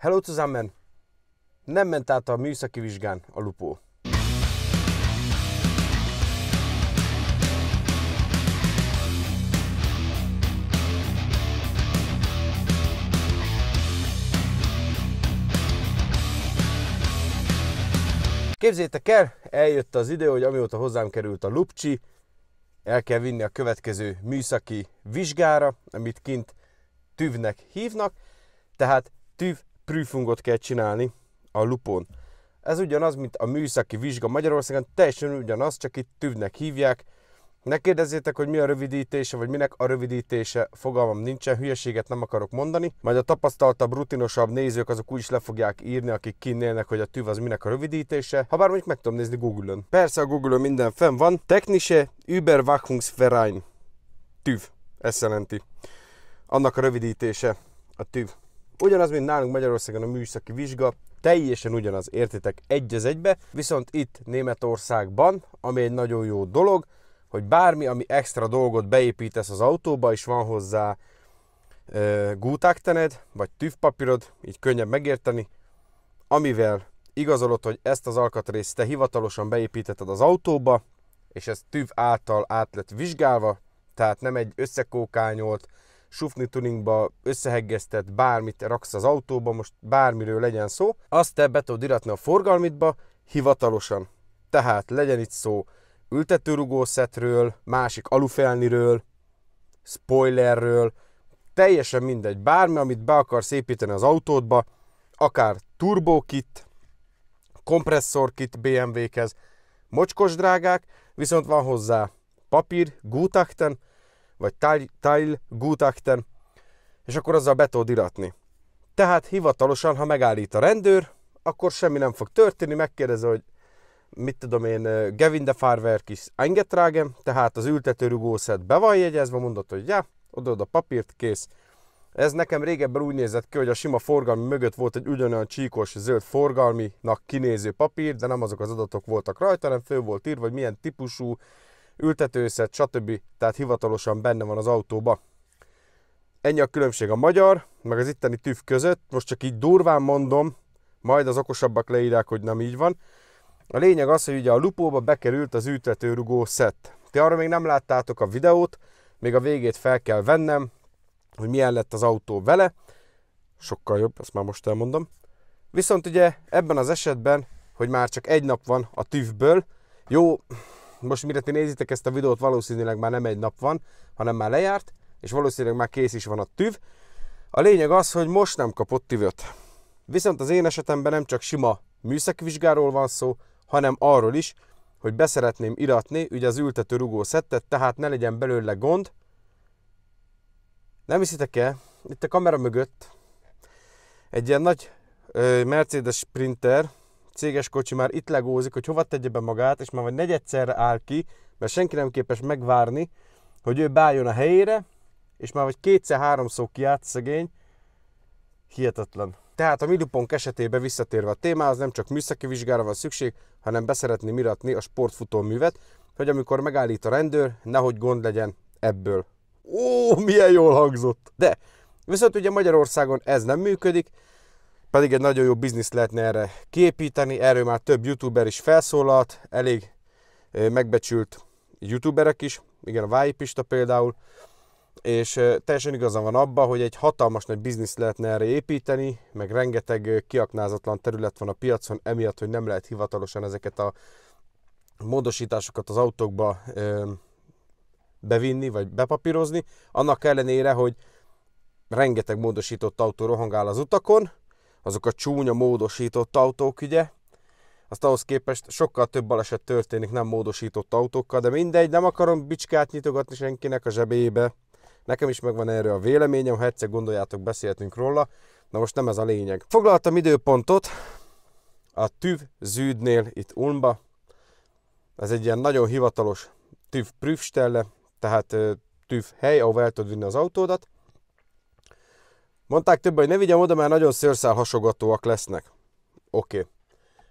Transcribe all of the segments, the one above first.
Hello zusammen! Nem ment át a műszaki vizsgán a lupó. Képzétek el, eljött az idő, hogy amióta hozzám került a lupcsi, el kell vinni a következő műszaki vizsgára, amit kint tűvnek hívnak, tehát tűv prüfungot kell csinálni a lupon. Ez ugyanaz, mint a műszaki vizsga Magyarországon, teljesen ugyanaz, csak itt tüvnek hívják. Ne kérdezzétek, hogy mi a rövidítése, vagy minek a rövidítése, fogalmam nincsen, hülyeséget nem akarok mondani. Majd a tapasztaltabb, rutinosabb nézők azok is le fogják írni, akik kinnélnek, hogy a tüv az minek a rövidítése. Habár mondjuk meg tudom nézni Google-ön. Persze a Google-ön minden fenn van. Technische Überwachungsverein. TÜV. Ezt jelenti. Annak a rövidítése a TÜV. Ugyanaz, mint nálunk Magyarországon a műszaki vizsga, teljesen ugyanaz, értitek, egy az egybe, viszont itt Németországban, ami egy nagyon jó dolog, hogy bármi, ami extra dolgot beépítesz az autóba, és van hozzá e, gútáktened, vagy tűvpapírod, így könnyebb megérteni, amivel igazolod, hogy ezt az alkatrészt te hivatalosan beépítetted az autóba, és ez tűv által át lett vizsgálva, tehát nem egy összekókányolt, sufni tuningba összeheggeztet, bármit raksz az autóba, most bármiről legyen szó, azt te be tudod iratni a forgalmitba hivatalosan. Tehát legyen itt szó ültetőrugószetről, másik alufelniről, spoilerről, teljesen mindegy, bármi, amit be akarsz építeni az autódba, akár turbókit, kompresszorkit bmw hez mocskos drágák, viszont van hozzá papír, gutachten, vagy Teil gutachten, és akkor azzal be tud iratni. Tehát hivatalosan, ha megállít a rendőr, akkor semmi nem fog történni, megkérdezi, hogy mit tudom én, Gavin de Farwerk is engetrágem, tehát az ültetőrugószet be van jegyezve, mondott, hogy já, odaad a papírt, kész. Ez nekem régebben úgy nézett ki, hogy a sima forgalmi mögött volt egy ugyanolyan csíkos zöld forgalminak kinéző papír, de nem azok az adatok voltak rajta, hanem fő volt írva, hogy milyen típusú, ültetőszet, stb. Tehát hivatalosan benne van az autóba. Ennyi a különbség a magyar, meg az itteni tüv között. Most csak így durván mondom, majd az okosabbak leírják, hogy nem így van. A lényeg az, hogy ugye a lupóba bekerült az ültetőrugó szett. Ti arra még nem láttátok a videót, még a végét fel kell vennem, hogy milyen lett az autó vele. Sokkal jobb, ezt már most elmondom. Viszont ugye ebben az esetben, hogy már csak egy nap van a tűvből, jó, most mire ti nézitek ezt a videót, valószínűleg már nem egy nap van, hanem már lejárt, és valószínűleg már kész is van a tüv. A lényeg az, hogy most nem kapott tüvöt. Viszont az én esetemben nem csak sima műszakvizsgáról van szó, hanem arról is, hogy beszeretném iratni ugye az ültető rugó szettet, tehát ne legyen belőle gond. Nem hiszitek el, itt a kamera mögött egy ilyen nagy ö, Mercedes Sprinter, céges kocsi már itt legózik, hogy hova tegye be magát, és már vagy negyedszerre áll ki, mert senki nem képes megvárni, hogy ő bájjon a helyére, és már vagy kétszer-háromszor kiállt szegény, hihetetlen. Tehát a midupunk esetében visszatérve a témához nem csak műszaki vizsgára van szükség, hanem beszeretni miratni a sportfutóművet, hogy amikor megállít a rendőr, nehogy gond legyen ebből. Ó, milyen jól hangzott! De Viszont ugye Magyarországon ez nem működik, pedig egy nagyon jó bizniszt lehetne erre kiépíteni, erről már több youtuber is felszólalt, elég megbecsült youtuberek is, igen, a Váji Pista például, és teljesen igazam van abban, hogy egy hatalmas nagy bizniszt lehetne erre építeni, meg rengeteg kiaknázatlan terület van a piacon, emiatt, hogy nem lehet hivatalosan ezeket a módosításokat az autókba bevinni, vagy bepapírozni, annak ellenére, hogy rengeteg módosított autó rohangál az utakon, azok a csúnya módosított autók, ugye? Azt ahhoz képest sokkal több baleset történik nem módosított autókkal, de mindegy, nem akarom bicskát nyitogatni senkinek a zsebébe. Nekem is megvan erre a véleményem, ha egyszer gondoljátok, beszéltünk róla. Na most nem ez a lényeg. Foglaltam időpontot a TÜV Züdnél itt Ulmba. Ez egy ilyen nagyon hivatalos TÜV Prüfstelle, tehát TÜV hely, ahol el tudod vinni az autódat. Mondták többen, hogy ne vigyem oda, mert nagyon szőrszál hasogatóak lesznek. Oké. Okay.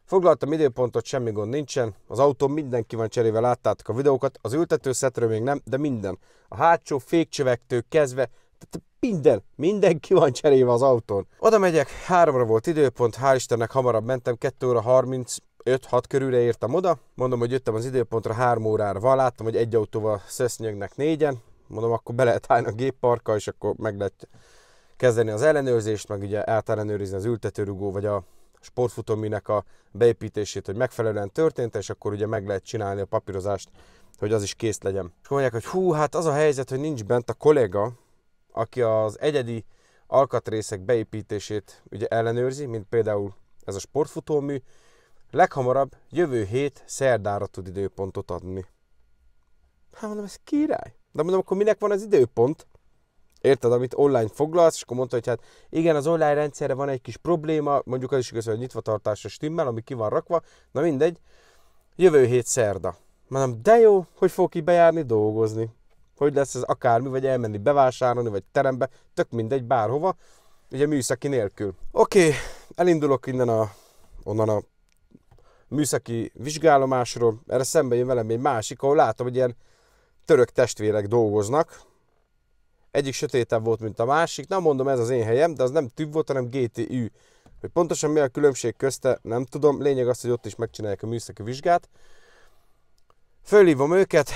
Foglaltam időpontot, semmi gond nincsen. Az autó mindenki van cserével, láttátok a videókat. Az ültető szetről még nem, de minden. A hátsó fékcsövektől kezdve, tehát minden, mindenki van cseréve az autón. Oda megyek, háromra volt időpont, hál' Istennek hamarabb mentem, 2 óra 30, 5-6 körülre értem oda. Mondom, hogy jöttem az időpontra, 3 órára van, láttam, hogy egy autóval szesznyögnek négyen. Mondom, akkor be lehet állni a gépparka, és akkor meg lehet kezdeni az ellenőrzést, meg ugye átellenőrizni az ültetőrugó vagy a sportfutóműnek a beépítését, hogy megfelelően történt, és akkor ugye meg lehet csinálni a papírozást, hogy az is kész legyen. És mondják, hogy hú, hát az a helyzet, hogy nincs bent a kolléga, aki az egyedi alkatrészek beépítését ugye ellenőrzi, mint például ez a sportfutómű, leghamarabb jövő hét szerdára tud időpontot adni. Hát mondom, ez király. De mondom, akkor minek van az időpont? Érted, amit online foglalsz, és akkor mondta, hogy hát igen, az online rendszerre van egy kis probléma, mondjuk az is igaz, hogy nyitvatartásra stimmel, ami ki van rakva, na mindegy, jövő hét szerda. Mondom, de jó, hogy fog ki bejárni, dolgozni. Hogy lesz ez akármi, vagy elmenni bevásárolni, vagy terembe, tök mindegy, bárhova, ugye műszaki nélkül. Oké, okay, elindulok innen a, onnan a műszaki vizsgálomásról, erre szembe jön velem egy másik, ahol látom, hogy ilyen török testvérek dolgoznak, egyik sötétebb volt, mint a másik. Nem mondom, ez az én helyem, de az nem tüv volt, hanem GTÜ. Hogy pontosan mi a különbség közte, nem tudom. Lényeg az, hogy ott is megcsinálják a műszaki vizsgát. Fölhívom őket,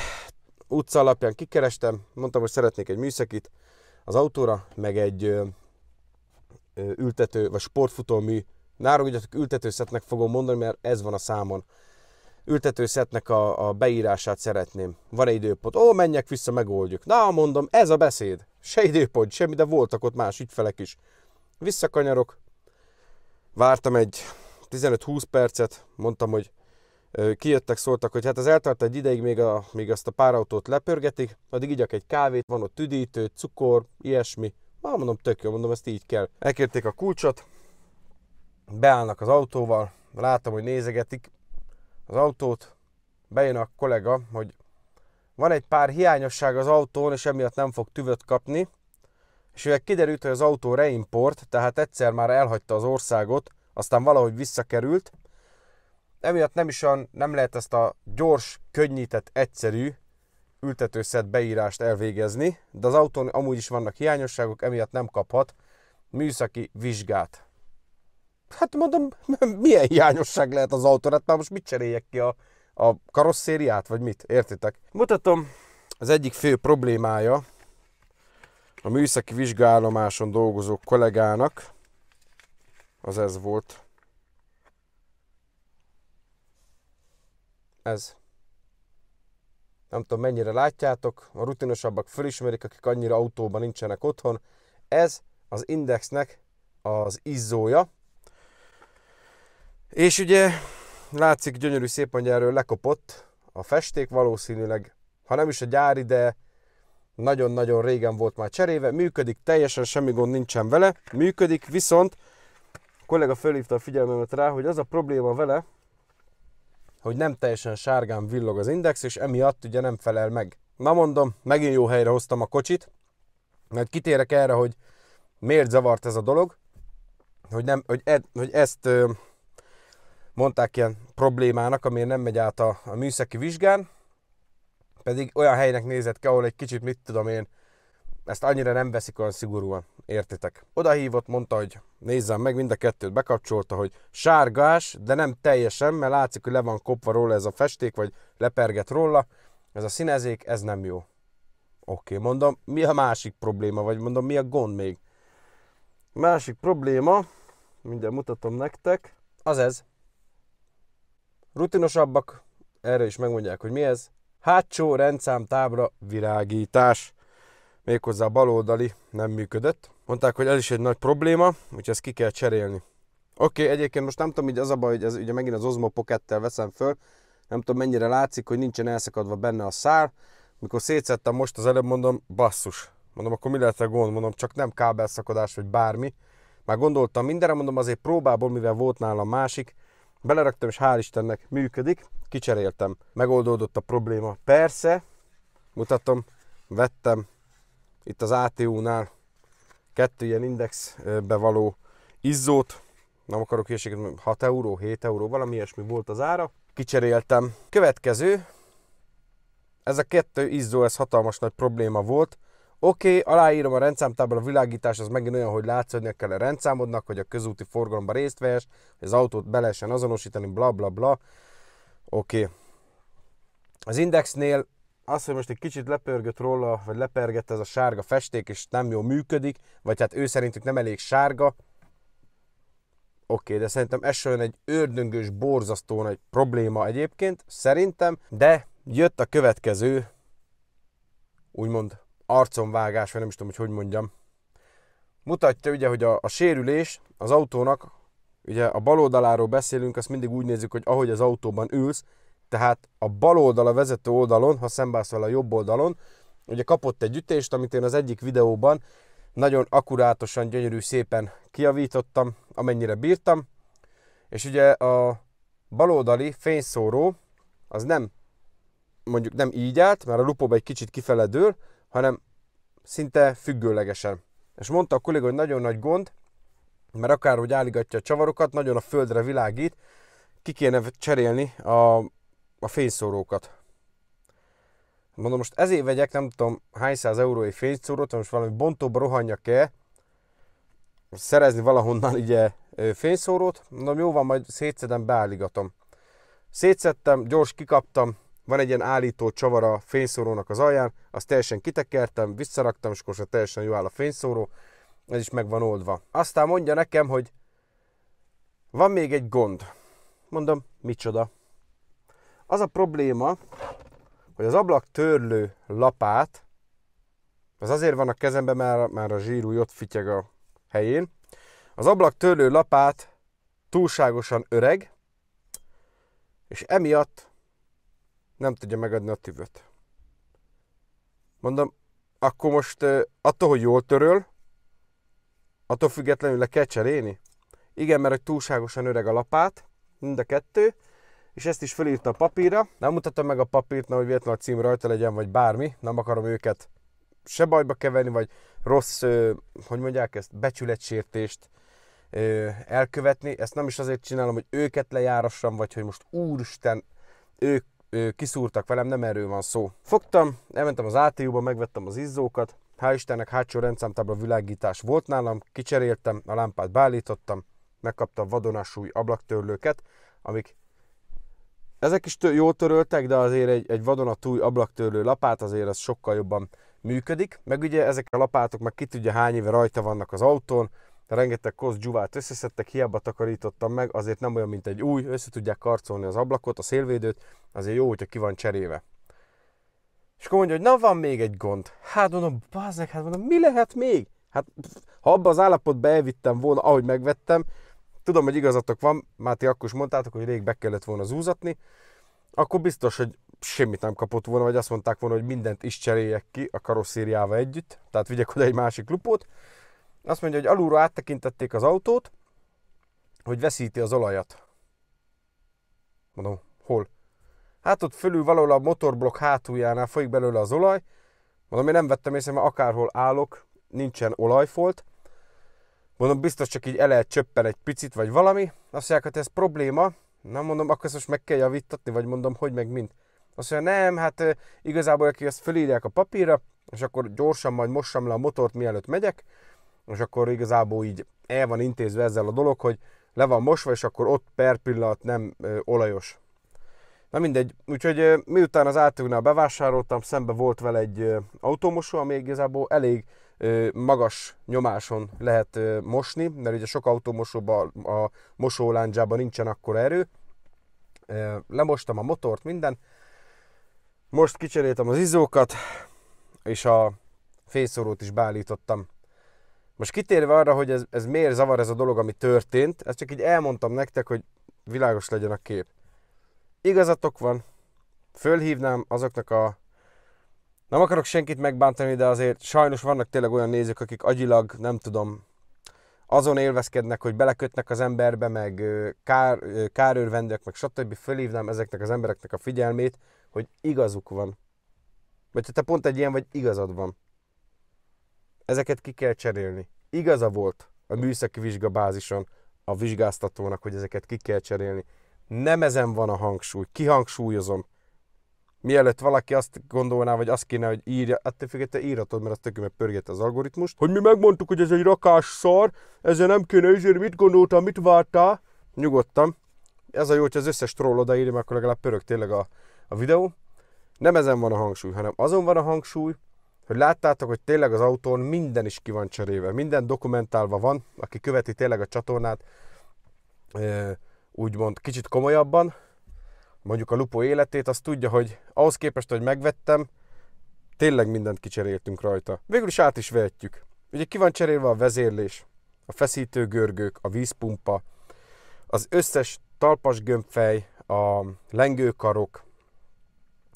utca alapján kikerestem, mondtam, hogy szeretnék egy műszakit az autóra, meg egy ö, ö, ültető, vagy sportfutómű, ültető ültetőszetnek fogom mondani, mert ez van a számon. Ültetőszetnek a, a beírását szeretném. Van egy időpont? Ó, menjek vissza, megoldjuk. Na, mondom, ez a beszéd. Se időpont, semmi, de voltak ott más ügyfelek is. Visszakanyarok, vártam egy 15-20 percet, mondtam, hogy kijöttek, szóltak, hogy hát az eltart egy ideig, még, a, még azt a pár autót lepörgetik, addig igyak egy kávét, van ott üdítő, cukor, ilyesmi. Már mondom, tök jó, mondom, ezt így kell. Elkérték a kulcsot, beállnak az autóval, látom, hogy nézegetik az autót, bejön a kollega, hogy van egy pár hiányosság az autón, és emiatt nem fog tüvöt kapni, és mivel kiderült, hogy az autó reimport, tehát egyszer már elhagyta az országot, aztán valahogy visszakerült, emiatt nem is olyan, nem lehet ezt a gyors, könnyített, egyszerű ültetőszett beírást elvégezni, de az autón amúgy is vannak hiányosságok, emiatt nem kaphat műszaki vizsgát. Hát mondom, milyen hiányosság lehet az autó, hát már most mit cseréljek ki a a karosszériát, vagy mit, értitek? Mutatom, az egyik fő problémája a műszaki vizsgálomáson dolgozó kollégának, az ez volt. Ez. Nem tudom, mennyire látjátok, a rutinosabbak fölismerik, akik annyira autóban nincsenek otthon. Ez az indexnek az izzója. És ugye látszik gyönyörű szép, hogy erről lekopott. A festék valószínűleg, ha nem is a gyári, de nagyon-nagyon régen volt már cseréve, működik, teljesen semmi gond nincsen vele, működik, viszont a kollega fölhívta a figyelmemet rá, hogy az a probléma vele, hogy nem teljesen sárgán villog az index, és emiatt ugye nem felel meg. Na mondom, megint jó helyre hoztam a kocsit, mert kitérek erre, hogy miért zavart ez a dolog, hogy, nem, hogy, ed, hogy ezt mondták ilyen problémának, amiért nem megy át a, a műszaki vizsgán, pedig olyan helynek nézett ki, ahol egy kicsit mit tudom én, ezt annyira nem veszik olyan szigorúan, értitek? Oda hívott, mondta, hogy nézzem meg, mind a kettőt bekapcsolta, hogy sárgás, de nem teljesen, mert látszik, hogy le van kopva róla ez a festék, vagy leperget róla, ez a színezék, ez nem jó. Oké, okay, mondom, mi a másik probléma, vagy mondom, mi a gond még? Másik probléma, mindjárt mutatom nektek, az ez, Rutinosabbak, erre is megmondják, hogy mi ez. Hátsó rendszám tábla virágítás. Méghozzá a baloldali nem működött. Mondták, hogy ez is egy nagy probléma, úgyhogy ezt ki kell cserélni. Oké, okay, egyébként most nem tudom, hogy az a baj, hogy ez ugye megint az Osmo pocket veszem föl, nem tudom mennyire látszik, hogy nincsen elszakadva benne a szár. Mikor szétszettem most az előbb, mondom, basszus. Mondom, akkor mi lehet a gond? Mondom, csak nem kábelszakadás vagy bármi. Már gondoltam mindenre, mondom, azért próbából, mivel volt nálam másik, Beleraktam, és hál' Istennek működik. Kicseréltem. Megoldódott a probléma. Persze, mutatom, vettem itt az ATU-nál kettő ilyen indexbe való izzót, nem akarok hülyeséget, 6 euró, 7 euró, valami ilyesmi volt az ára. Kicseréltem. Következő, ez a kettő izzó, ez hatalmas nagy probléma volt. Oké, okay, aláírom a rendszámtábla világítás, az megint olyan, hogy látszódnia kell a rendszámodnak, hogy a közúti forgalomban részt vehess, hogy az autót be lehessen azonosítani, bla bla bla. Oké. Okay. Az indexnél az, hogy most egy kicsit lepörgött róla, vagy lepergett ez a sárga festék, és nem jól működik, vagy hát ő szerintük nem elég sárga, oké, okay, de szerintem ez olyan egy ördöngős, borzasztó nagy probléma egyébként, szerintem, de jött a következő, úgymond arconvágás, vagy nem is tudom, hogy hogy mondjam. Mutatja ugye, hogy a, a sérülés az autónak, ugye a bal oldaláról beszélünk, azt mindig úgy nézzük, hogy ahogy az autóban ülsz, tehát a bal oldal a vezető oldalon, ha szembeállsz vele a jobb oldalon, ugye kapott egy ütést, amit én az egyik videóban nagyon akurátosan, gyönyörű, szépen kiavítottam, amennyire bírtam, és ugye a baloldali fényszóró az nem mondjuk nem így állt, mert a lupóba egy kicsit kifele dől, hanem szinte függőlegesen. És mondta a kolléga, hogy nagyon nagy gond, mert akárhogy állígatja a csavarokat, nagyon a földre világít, ki kéne cserélni a, a fényszórókat. Mondom, most ezért vegyek, nem tudom hány száz eurói fényszórót, most valami bontóba rohanjak-e, szerezni valahonnan ugye fényszórót, mondom, jó van, majd szétszedem, beállígatom. Szétszedtem, gyors kikaptam, van egy ilyen állító csavar a fényszórónak az alján, azt teljesen kitekertem, visszaraktam, és akkor se teljesen jó áll a fényszóró, ez is meg van oldva. Aztán mondja nekem, hogy van még egy gond. Mondom, micsoda? Az a probléma, hogy az ablak törlő lapát, az azért van a kezemben, mert már a zsírú ott fityeg a helyén, az ablak törlő lapát túlságosan öreg, és emiatt nem tudja megadni a tüvöt. Mondom, akkor most attól, hogy jól töröl, attól függetlenül le kell cserélni? Igen, mert hogy túlságosan öreg a lapát, mind a kettő, és ezt is felírta a papírra. Nem mutatom meg a papírt, nehogy véletlenül a cím rajta legyen, vagy bármi, nem akarom őket se bajba keverni, vagy rossz, hogy mondják ezt, becsületsértést elkövetni. Ezt nem is azért csinálom, hogy őket lejárassam, vagy hogy most úristen, ők kiszúrtak velem, nem erről van szó. Fogtam, elmentem az ATU-ba, megvettem az izzókat, hál' Istennek hátsó rendszámtábla világítás volt nálam, kicseréltem, a lámpát beállítottam, megkaptam vadonasúly ablaktörlőket, amik ezek is jó töröltek, de azért egy, egy vadonatúj ablaktörlő lapát azért az sokkal jobban működik, meg ugye ezek a lapátok meg ki tudja hány éve rajta vannak az autón, rengeteg kosz dzsuvát összeszedtek, hiába takarítottam meg, azért nem olyan, mint egy új, össze tudják karcolni az ablakot, a szélvédőt, azért jó, hogyha ki van cseréve. És akkor mondja, hogy na van még egy gond. Hát mondom, bazdnek, hát mondom, mi lehet még? Hát ha abba az állapotba elvittem volna, ahogy megvettem, tudom, hogy igazatok van, Máté akkor is mondtátok, hogy rég be kellett volna zúzatni, akkor biztos, hogy semmit nem kapott volna, vagy azt mondták volna, hogy mindent is cseréljek ki a karosszériával együtt, tehát vigyek oda egy másik lupót, azt mondja, hogy alulról áttekintették az autót, hogy veszíti az olajat. Mondom, hol? Hát ott fölül valahol a motorblokk hátuljánál folyik belőle az olaj. Mondom, én nem vettem észre, mert akárhol állok, nincsen olajfolt. Mondom, biztos csak így ele csöppen egy picit, vagy valami. Azt mondják, hogy ez probléma. Na mondom, akkor ezt most meg kell javítatni, vagy mondom, hogy meg mind. Azt mondja, nem, hát igazából aki ezt fölírják a papírra, és akkor gyorsan majd mossam le a motort, mielőtt megyek és akkor igazából így el van intézve ezzel a dolog, hogy le van mosva, és akkor ott per pillanat nem ö, olajos. Na mindegy, úgyhogy ö, miután az átlagnál bevásároltam, szembe volt vele egy ö, autómosó, ami igazából elég ö, magas nyomáson lehet ö, mosni, mert ugye sok autómosóban, a mosóláncsában nincsen akkora erő. Ö, lemostam a motort, minden. Most kicseréltem az izókat, és a fészorót is beállítottam most kitérve arra, hogy ez, ez miért zavar ez a dolog, ami történt, ezt csak így elmondtam nektek, hogy világos legyen a kép. Igazatok van, fölhívnám azoknak a... Nem akarok senkit megbántani, de azért sajnos vannak tényleg olyan nézők, akik agyilag, nem tudom, azon élvezkednek, hogy belekötnek az emberbe, meg kár, kárőrvendek, meg stb. Fölhívnám ezeknek az embereknek a figyelmét, hogy igazuk van. Vagy te pont egy ilyen vagy, igazad van. Ezeket ki kell cserélni. Igaza volt a műszaki vizsgabázison a vizsgáztatónak, hogy ezeket ki kell cserélni. Nem ezen van a hangsúly. Kihangsúlyozom. Mielőtt valaki azt gondolná, vagy azt kéne, hogy írja, attól függetlenül íratod, mert az tökéletes pörget az algoritmust, hogy mi megmondtuk, hogy ez egy rakás szar, ezzel nem kéne, ezért mit gondoltam, mit vártál? Nyugodtan. Ez a jó, hogy az összes troll odaírja, mert akkor legalább pörög tényleg a, a videó. Nem ezen van a hangsúly, hanem azon van a hangsúly, hogy láttátok, hogy tényleg az autón minden is ki van cserélve, minden dokumentálva van, aki követi tényleg a csatornát, úgymond kicsit komolyabban, mondjuk a Lupo életét, az tudja, hogy ahhoz képest, hogy megvettem, tényleg mindent kicseréltünk rajta. Végül is át is vehetjük. Ugye ki van cserélve a vezérlés, a feszítő görgők, a vízpumpa, az összes talpas gömbfej, a lengőkarok,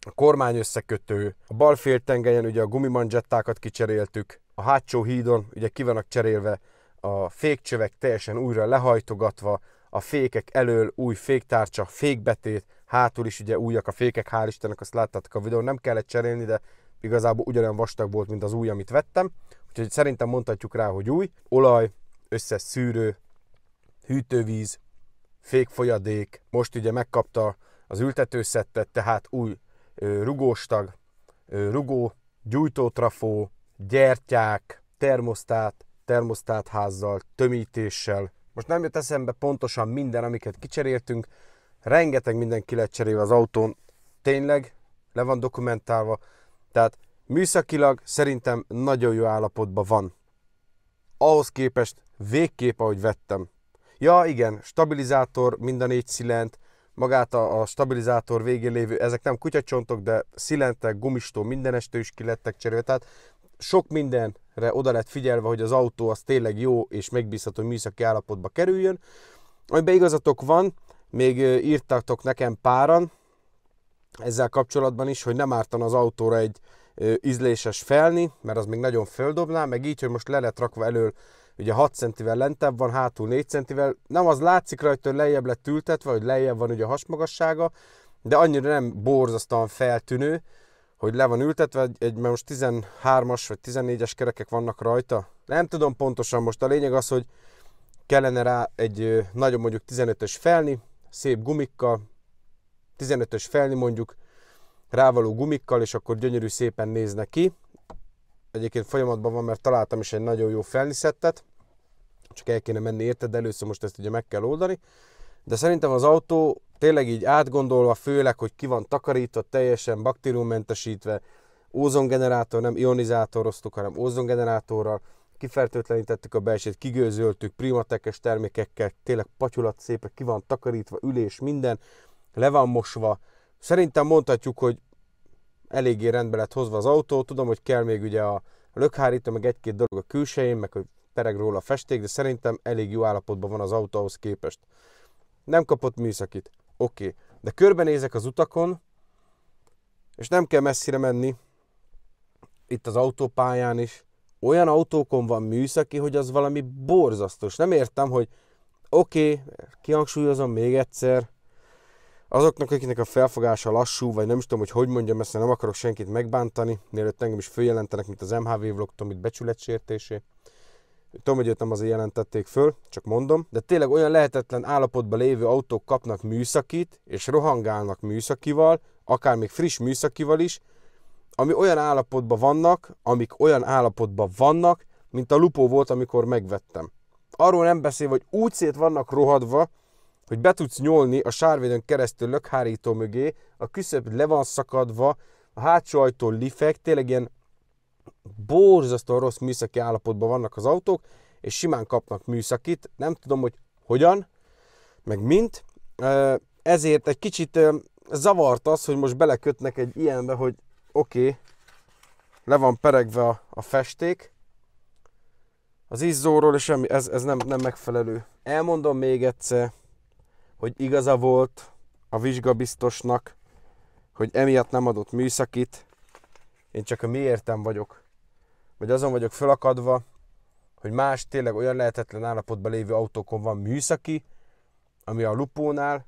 a kormány összekötő, a bal féltengelyen ugye a gumimanzsettákat kicseréltük, a hátsó hídon ugye ki vannak cserélve a fékcsövek teljesen újra lehajtogatva, a fékek elől új féktárcsa, fékbetét, hátul is ugye újak a fékek, hál' Istennek, azt láttátok a videón, nem kellett cserélni, de igazából ugyanolyan vastag volt, mint az új, amit vettem. Úgyhogy szerintem mondhatjuk rá, hogy új. Olaj, összes szűrő, hűtővíz, fékfolyadék, most ugye megkapta az ültetőszettet, tehát új rugóstag, rugó, gyújtótrafó, gyertyák, termosztát, termosztátházzal, tömítéssel. Most nem jött eszembe pontosan minden, amiket kicseréltünk. Rengeteg minden ki lett cserélve az autón. Tényleg le van dokumentálva. Tehát műszakilag szerintem nagyon jó állapotban van. Ahhoz képest végképp, ahogy vettem. Ja, igen, stabilizátor, mind a négy szilent, magát a, a stabilizátor végén lévő, ezek nem kutyacsontok, de szilentek, gumistó mindenestől is ki lettek cserélve, tehát sok mindenre oda lett figyelve, hogy az autó az tényleg jó és megbízható műszaki állapotba kerüljön. Amiben igazatok van, még írtatok nekem páran ezzel kapcsolatban is, hogy nem ártan az autóra egy ízléses felni, mert az még nagyon földobná, meg így, hogy most le lett rakva elől ugye 6 centivel lentebb van, hátul 4 centivel, nem az látszik rajta, hogy lejjebb lett ültetve, hogy lejjebb van ugye a hasmagassága, de annyira nem borzasztóan feltűnő, hogy le van ültetve, egy, mert most 13-as vagy 14-es kerekek vannak rajta. Nem tudom pontosan most, a lényeg az, hogy kellene rá egy nagyon mondjuk 15-ös felni, szép gumikkal, 15-ös felni mondjuk, rávaló gumikkal, és akkor gyönyörű szépen néznek ki egyébként folyamatban van, mert találtam is egy nagyon jó felniszettet, csak el kéne menni érted, de először most ezt ugye meg kell oldani. De szerintem az autó tényleg így átgondolva, főleg, hogy ki van takarítva, teljesen baktériummentesítve, ózongenerátor, nem ionizátoroztuk, hanem ózongenerátorral, kifertőtlenítettük a belsét, kigőzöltük primatekes termékekkel, tényleg patyulat szépek, ki van takarítva, ülés, minden, le van mosva. Szerintem mondhatjuk, hogy eléggé rendbe lett hozva az autó, tudom, hogy kell még ugye a lökhárító, meg egy-két dolog a külsején, meg hogy pereg róla a festék, de szerintem elég jó állapotban van az autó ahhoz képest. Nem kapott műszakit, oké, okay. de körbenézek az utakon, és nem kell messzire menni, itt az autópályán is, olyan autókon van műszaki, hogy az valami borzasztós. Nem értem, hogy oké, okay, kihangsúlyozom még egyszer, Azoknak, akiknek a felfogása lassú, vagy nem is tudom, hogy hogy mondjam ezt, nem akarok senkit megbántani, mielőtt engem is följelentenek, mint az MHV tudom, mint becsületsértésé. Tudom, hogy őt nem azért jelentették föl, csak mondom, de tényleg olyan lehetetlen állapotban lévő autók kapnak műszakit, és rohangálnak műszakival, akár még friss műszakival is, ami olyan állapotban vannak, amik olyan állapotban vannak, mint a lupó volt, amikor megvettem. Arról nem beszél, hogy úgy szét vannak rohadva, hogy be tudsz nyolni a sárvédőn keresztül lökhárító mögé, a küszöb le van szakadva, a hátsó ajtó lifek, tényleg ilyen borzasztóan rossz műszaki állapotban vannak az autók, és simán kapnak műszakit, nem tudom, hogy hogyan, meg mint, ezért egy kicsit zavart az, hogy most belekötnek egy ilyenbe, hogy oké, okay, le van peregve a, a festék, az izzóról, és ez, ez nem, nem megfelelő. Elmondom még egyszer, hogy igaza volt a vizsgabiztosnak, hogy emiatt nem adott műszakit, én csak a miértem vagyok, vagy azon vagyok felakadva, hogy más tényleg olyan lehetetlen állapotban lévő autókon van műszaki, ami a lupónál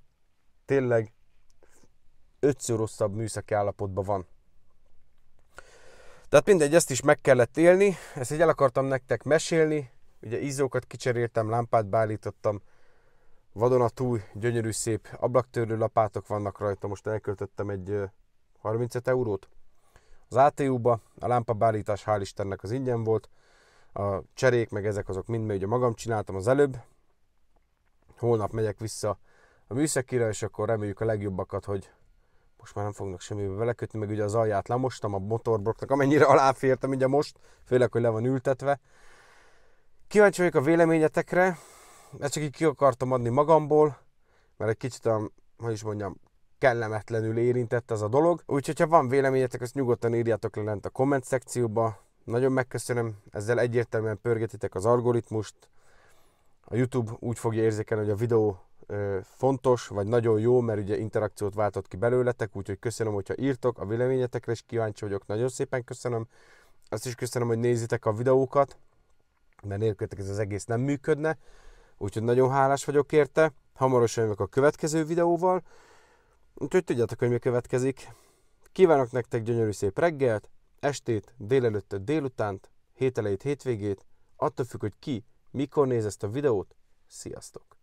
tényleg ötször rosszabb műszaki állapotban van. Tehát mindegy, ezt is meg kellett élni, ezt így el akartam nektek mesélni, ugye izzókat kicseréltem, lámpát beállítottam, vadonatúj, gyönyörű, szép ablaktörlő lapátok vannak rajta, most elköltöttem egy 35 eurót. Az ATU-ba a lámpabállítás hál' Istennek az ingyen volt, a cserék, meg ezek azok mind, mert ugye magam csináltam az előbb. Holnap megyek vissza a műszakira, és akkor reméljük a legjobbakat, hogy most már nem fognak semmibe belekötni, meg ugye az alját lemostam a motorbroknak, amennyire aláfértem ugye most, főleg, hogy le van ültetve. Kíváncsi vagyok a véleményetekre, ezt csak így ki akartam adni magamból, mert egy kicsit, a, hogy is mondjam, kellemetlenül érintett ez a dolog. Úgyhogy, ha van véleményetek, ezt nyugodtan írjátok le lent a komment szekcióba. Nagyon megköszönöm, ezzel egyértelműen pörgetitek az algoritmust. A YouTube úgy fogja érzékelni, hogy a videó fontos, vagy nagyon jó, mert ugye interakciót váltott ki belőletek, úgyhogy köszönöm, hogyha írtok, a véleményetekre is kíváncsi vagyok, nagyon szépen köszönöm. Azt is köszönöm, hogy nézitek a videókat, mert nélkületek ez az egész nem működne. Úgyhogy nagyon hálás vagyok érte, hamarosan jövök a következő videóval, úgyhogy tudjátok, hogy mi következik. Kívánok nektek gyönyörű szép reggelt, estét, délelőttet, délutánt, hételeit, hétvégét, attól függ, hogy ki, mikor néz ezt a videót. Sziasztok!